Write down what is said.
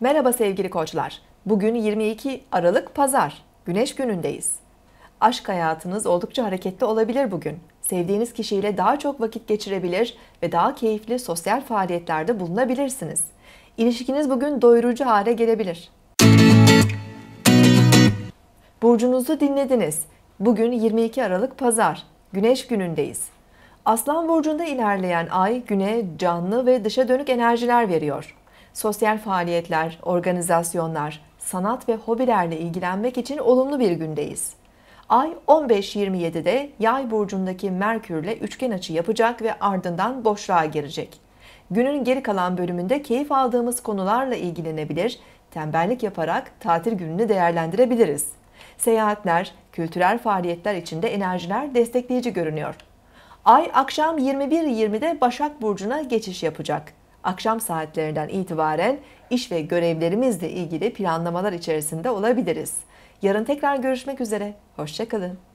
Merhaba sevgili koçlar. Bugün 22 Aralık Pazar. Güneş günündeyiz. Aşk hayatınız oldukça hareketli olabilir bugün. Sevdiğiniz kişiyle daha çok vakit geçirebilir ve daha keyifli sosyal faaliyetlerde bulunabilirsiniz. İlişkiniz bugün doyurucu hale gelebilir. Burcunuzu dinlediniz. Bugün 22 Aralık Pazar. Güneş günündeyiz. Aslan burcunda ilerleyen ay güne canlı ve dışa dönük enerjiler veriyor sosyal faaliyetler, organizasyonlar, sanat ve hobilerle ilgilenmek için olumlu bir gündeyiz. Ay 15-27'de Yay burcundaki Merkürle üçgen açı yapacak ve ardından boşluğa girecek. Günün geri kalan bölümünde keyif aldığımız konularla ilgilenebilir, tembellik yaparak tatil gününü değerlendirebiliriz. Seyahatler, kültürel faaliyetler içinde enerjiler destekleyici görünüyor. Ay akşam 21.20'de Başak burcuna geçiş yapacak akşam saatlerinden itibaren iş ve görevlerimizle ilgili planlamalar içerisinde olabiliriz. Yarın tekrar görüşmek üzere. Hoşçakalın.